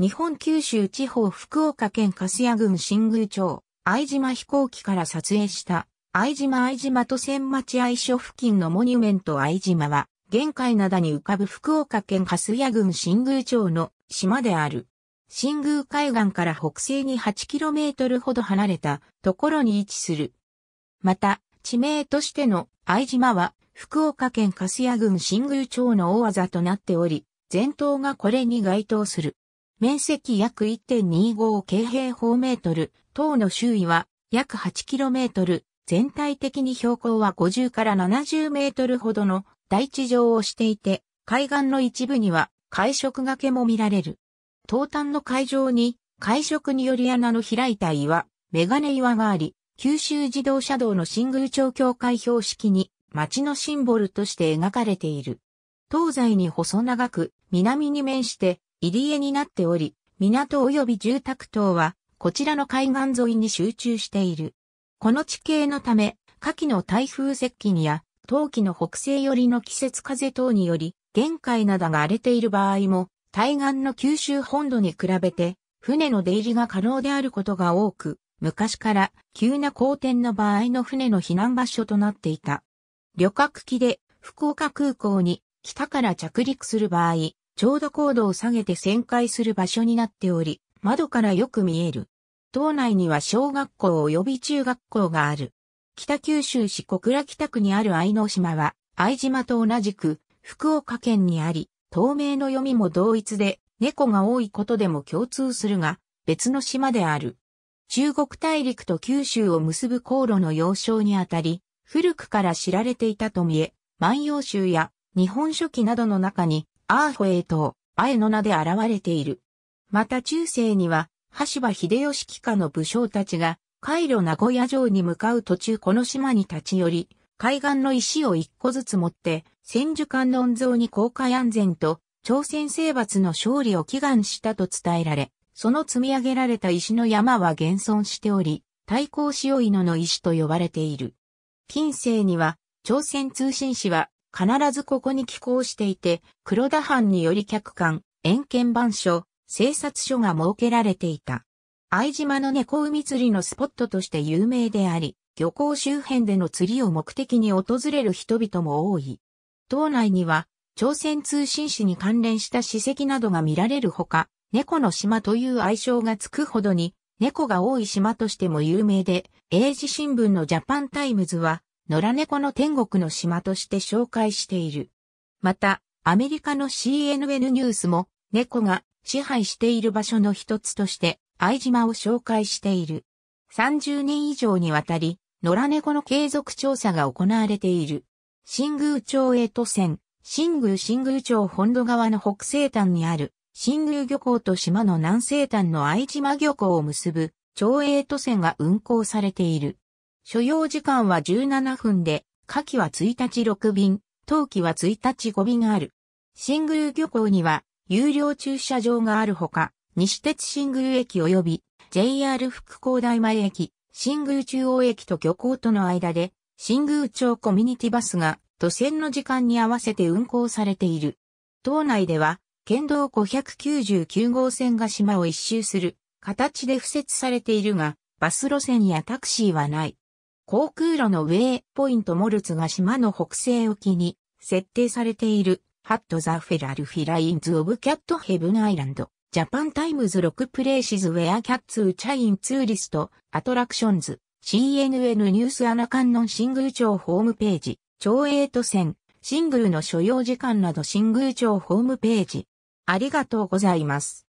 日本九州地方福岡県粕屋郡新宮町、藍島飛行機から撮影した、藍島藍島都線町相所付近のモニュメント藍島は、玄海灘に浮かぶ福岡県粕屋郡新宮町の島である。新宮海岸から北西に 8km ほど離れたところに位置する。また、地名としての藍島は、福岡県粕屋郡新宮町の大技となっており、全島がこれに該当する。面積約1.25京平方メートル、塔の周囲は約 8km、全体的に標高は50から70メートルほどの大地上をしていて、海岸の一部には海食がけも見られる。東端の海上に海食により穴の開いた岩、メガネ岩があり、九州自動車道の新宮町境会標識に町のシンボルとして描かれている。東西に細長く、南に面して入り江になっており、港及び住宅等は、こちらの海岸沿いに集中している。この地形のため、夏季の台風接近や、冬季の北西寄りの季節風等により、玄海などが荒れている場合も、対岸の九州本土に比べて、船の出入りが可能であることが多く、昔から急な好転の場合の船の避難場所となっていた。旅客機で福岡空港に北から着陸する場合、ちょうど高度を下げて旋回する場所になっており、窓からよく見える。島内には小学校及び中学校がある。北九州市小倉北区にある愛の島は、愛島と同じく、福岡県にあり、透明の読みも同一で、猫が多いことでも共通するが、別の島である。中国大陸と九州を結ぶ航路の要衝にあたり、古くから知られていたと見え、万葉集や日本書紀などの中にアーホエイと、アエの名で現れている。また中世には、橋場秀吉帰下の武将たちが、海路名古屋城に向かう途中この島に立ち寄り、海岸の石を一個ずつ持って、千手観音像に公開安全と、朝鮮征伐の勝利を祈願したと伝えられ、その積み上げられた石の山は現存しており、太閤潮井野の石と呼ばれている。近世には、朝鮮通信士は必ずここに寄港していて、黒田藩により客館、遠見番所、政札所が設けられていた。藍島の猫海釣りのスポットとして有名であり、漁港周辺での釣りを目的に訪れる人々も多い。島内には、朝鮮通信史に関連した史跡などが見られるほか、猫の島という愛称がつくほどに、猫が多い島としても有名で、英字新聞のジャパンタイムズは、野良猫の天国の島として紹介している。また、アメリカの CNN ニュースも、猫が支配している場所の一つとして、愛島を紹介している。30年以上にわたり、野良猫の継続調査が行われている。新宮町へ都線、新宮新宮町本土側の北西端にある、新宮漁港と島の南西端の愛島漁港を結ぶ、町営都線が運行されている。所要時間は17分で、夏季は1日6便、冬季は1日5便ある。新宮漁港には有料駐車場があるほか、西鉄新宮駅及び JR 福光大前駅、新宮中央駅と漁港との間で、新宮町コミュニティバスが都線の時間に合わせて運行されている。島内では、県道599号線が島を一周する形で付設されているが、バス路線やタクシーはない。航空路のウェイポイントモルツが島の北西沖に設定されているハットザフェラルフィラインズオブキャットヘブンアイランド。ジャパンタイムズ6プレイシズウェアキャッツウチャインツーリストアトラクションズ CNN ニュースアナカンノン新宮町ホームページ町営都線新宮の所要時間など新宮町ホームページありがとうございます。